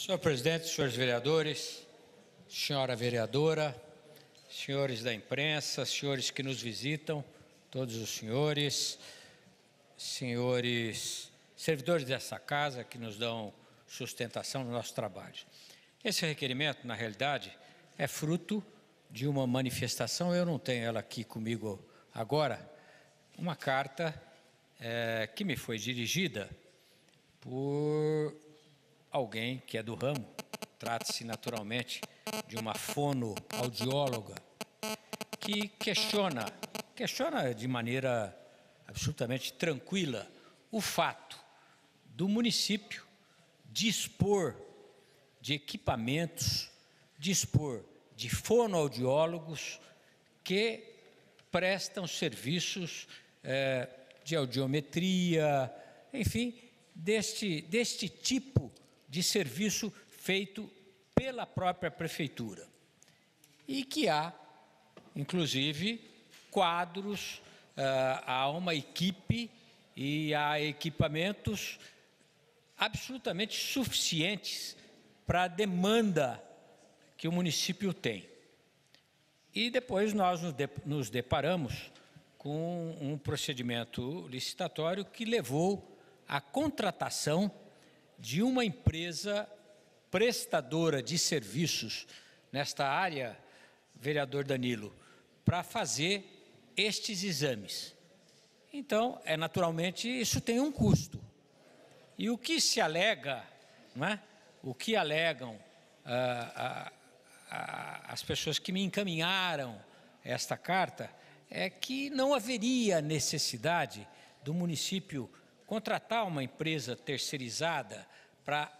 Senhor presidente, senhores vereadores, senhora vereadora, senhores da imprensa, senhores que nos visitam, todos os senhores, senhores servidores dessa casa que nos dão sustentação no nosso trabalho. Esse requerimento, na realidade, é fruto de uma manifestação, eu não tenho ela aqui comigo agora, uma carta é, que me foi dirigida por alguém que é do ramo. Trata-se naturalmente de uma fonoaudióloga que questiona, questiona de maneira absolutamente tranquila o fato do município dispor de equipamentos, dispor de fonoaudiólogos que prestam serviços é, de audiometria, enfim, deste, deste tipo de serviço feito pela própria prefeitura. E que há, inclusive, quadros, ah, há uma equipe e há equipamentos absolutamente suficientes para a demanda que o município tem. E depois nós nos deparamos com um procedimento licitatório que levou à contratação de uma empresa prestadora de serviços nesta área, vereador Danilo, para fazer estes exames. Então, é naturalmente isso tem um custo. E o que se alega, não é? O que alegam ah, ah, ah, as pessoas que me encaminharam esta carta é que não haveria necessidade do município Contratar uma empresa terceirizada para.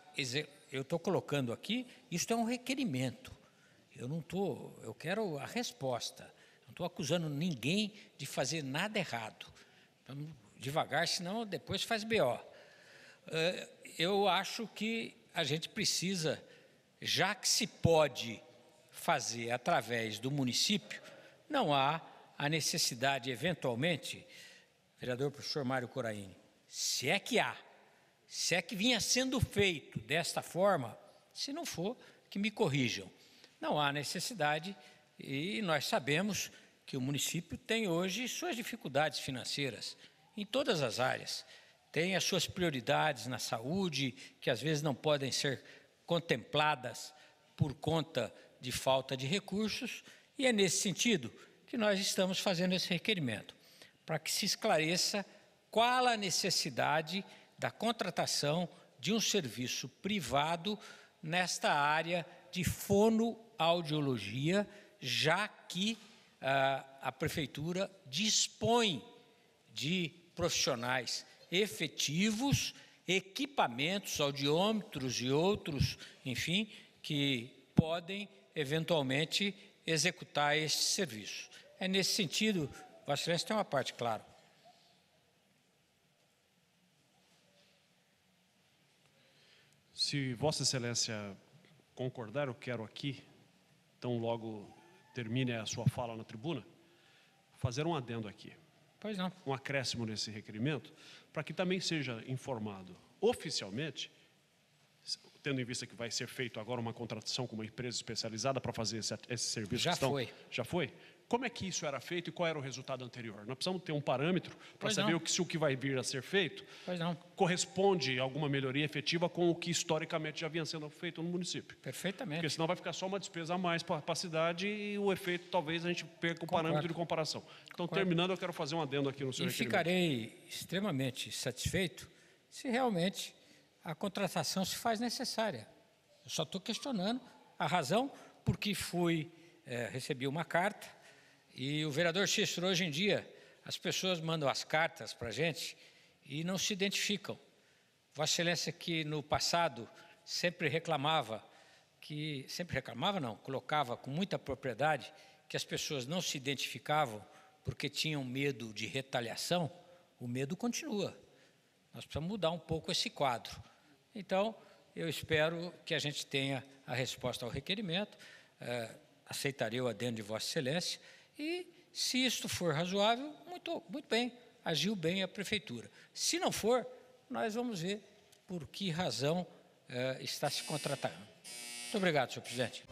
Eu estou colocando aqui, isso é um requerimento. Eu não estou. Eu quero a resposta. Não estou acusando ninguém de fazer nada errado. Então, devagar, senão depois faz BO. Eh, eu acho que a gente precisa, já que se pode fazer através do município, não há a necessidade, eventualmente, vereador professor Mário Coraini se é que há, se é que vinha sendo feito desta forma, se não for, que me corrijam. Não há necessidade e nós sabemos que o município tem hoje suas dificuldades financeiras em todas as áreas. Tem as suas prioridades na saúde, que às vezes não podem ser contempladas por conta de falta de recursos, e é nesse sentido que nós estamos fazendo esse requerimento, para que se esclareça qual a necessidade da contratação de um serviço privado nesta área de fonoaudiologia, já que ah, a prefeitura dispõe de profissionais efetivos, equipamentos, audiômetros e outros, enfim, que podem eventualmente executar este serviço. É nesse sentido, Vossa Excelência tem uma parte, claro, Se Vossa Excelência concordar, eu quero aqui, tão logo termine a sua fala na tribuna, fazer um adendo aqui. Pois não. Um acréscimo nesse requerimento, para que também seja informado oficialmente tendo em vista que vai ser feito agora uma contratação com uma empresa especializada para fazer esse, esse serviço? Já estão, foi. Já foi? Como é que isso era feito e qual era o resultado anterior? Nós precisamos ter um parâmetro para saber o que, se o que vai vir a ser feito corresponde a alguma melhoria efetiva com o que historicamente já vinha sendo feito no município. Perfeitamente. Porque senão vai ficar só uma despesa a mais para a cidade e o efeito talvez a gente perca o Concordo. parâmetro de comparação. Então, Concordo. terminando, eu quero fazer um adendo aqui no seu E ficarei extremamente satisfeito se realmente a contratação se faz necessária. Eu só estou questionando a razão porque fui, é, recebi uma carta e o vereador Cícero, hoje em dia, as pessoas mandam as cartas para a gente e não se identificam. Vossa Excelência, que no passado sempre reclamava, que sempre reclamava não, colocava com muita propriedade que as pessoas não se identificavam porque tinham medo de retaliação, o medo continua. Nós precisamos mudar um pouco esse quadro. Então, eu espero que a gente tenha a resposta ao requerimento, é, eh, aceitarei o adendo de Vossa Excelência, e, se isto for razoável, muito, muito bem, agiu bem a Prefeitura. Se não for, nós vamos ver por que razão é, está se contratando. Muito obrigado, senhor presidente.